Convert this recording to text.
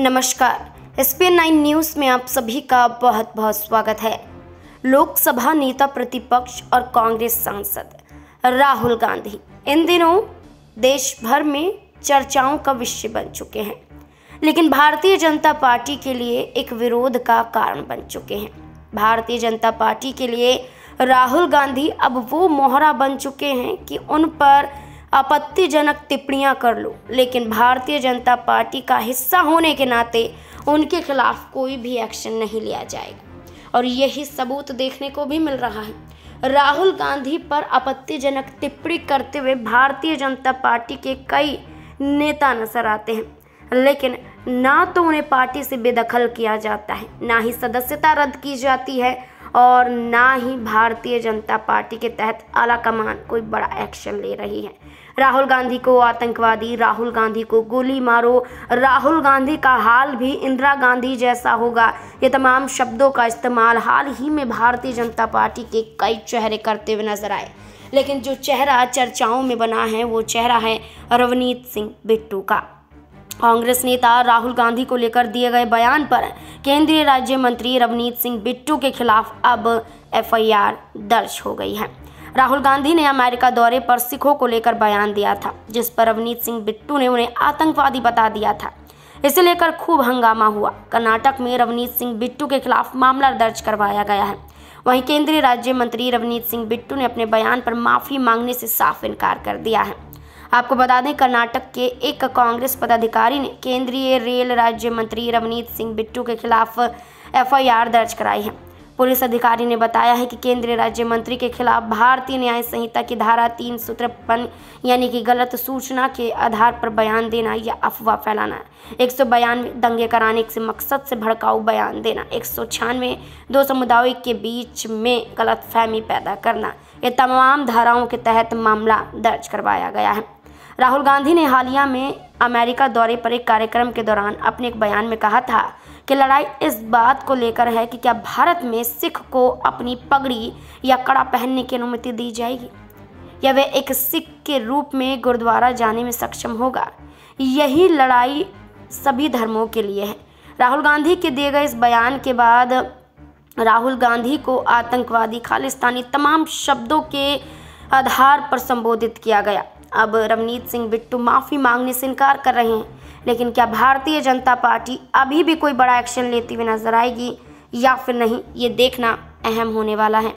नमस्कार S P nine news में आप सभी का बहुत बहुत स्वागत है लोकसभा नेता प्रतिपक्ष और कांग्रेस सांसद राहुल गांधी इन दिनों देश भर में चर्चाओं का विषय बन चुके हैं लेकिन भारतीय जनता पार्टी के लिए एक विरोध का कारण बन चुके हैं भारतीय जनता पार्टी के लिए राहुल गांधी अब वो मोहरा बन चुके हैं कि उन पर आपत्तिजनक टिप्पणियां कर लो लेकिन भारतीय जनता पार्टी का हिस्सा होने के नाते उनके खिलाफ कोई भी एक्शन नहीं लिया जाएगा और यही सबूत देखने को भी मिल रहा है राहुल गांधी पर आपत्तिजनक टिप्पणी करते हुए भारतीय जनता पार्टी के कई नेता नजर आते हैं लेकिन ना तो उन्हें पार्टी से बेदखल किया जाता है ना ही सदस्यता रद्द की जाती है और ना ही भारतीय जनता पार्टी के तहत आला कमान कोई बड़ा एक्शन ले रही है राहुल गांधी को आतंकवादी राहुल गांधी को गोली मारो राहुल गांधी का हाल भी इंदिरा गांधी जैसा होगा ये तमाम शब्दों का इस्तेमाल हाल ही में भारतीय जनता पार्टी के कई चेहरे करते हुए नजर आए लेकिन जो चेहरा चर्चाओं में बना है वो चेहरा है रवनीत सिंह बिट्टू का कांग्रेस नेता राहुल गांधी को लेकर दिए गए बयान पर केंद्रीय राज्य मंत्री रवनीत सिंह बिट्टू के खिलाफ अब एफआईआर दर्ज हो गई है राहुल गांधी ने अमेरिका दौरे पर सिखों को लेकर बयान दिया था जिस पर रवनीत सिंह बिट्टू ने उन्हें आतंकवादी बता दिया था इसे लेकर खूब हंगामा हुआ कर्नाटक में रवनीत सिंह बिट्टू के खिलाफ मामला दर्ज करवाया गया है वहीं केंद्रीय राज्य मंत्री रवनीत सिंह बिट्टू ने अपने बयान पर माफी मांगने से साफ इनकार कर दिया है आपको बता दें कर्नाटक के एक कांग्रेस पदाधिकारी ने केंद्रीय रेल राज्य मंत्री रवनीत सिंह बिट्टू के खिलाफ एफआईआर दर्ज कराई है पुलिस अधिकारी ने बताया है कि केंद्रीय राज्य मंत्री के खिलाफ भारतीय न्याय संहिता की धारा तीन सूत्र यानी कि गलत सूचना के आधार पर बयान देना या अफवाह फैलाना एक सौ बयानवे दंगे कराने के मकसद से भड़काऊ बयान देना एक सौ छियानवे दो समुदायों के बीच में गलतफहमी पैदा करना ये तमाम धाराओं के तहत मामला दर्ज करवाया गया है राहुल गांधी ने हालिया में अमेरिका दौरे पर एक कार्यक्रम के दौरान अपने एक बयान में कहा था कि लड़ाई इस बात को लेकर है कि क्या भारत में सिख को अपनी पगड़ी या कड़ा पहनने की अनुमति दी जाएगी या वे एक सिख के रूप में गुरुद्वारा जाने में सक्षम होगा यही लड़ाई सभी धर्मों के लिए है राहुल गांधी के दिए गए इस बयान के बाद राहुल गांधी को आतंकवादी खालिस्तानी तमाम शब्दों के आधार पर संबोधित किया गया अब रवनीत सिंह बिट्टू माफ़ी मांगने से इनकार कर रहे हैं लेकिन क्या भारतीय जनता पार्टी अभी भी कोई बड़ा एक्शन लेती हुई नजर आएगी या फिर नहीं ये देखना अहम होने वाला है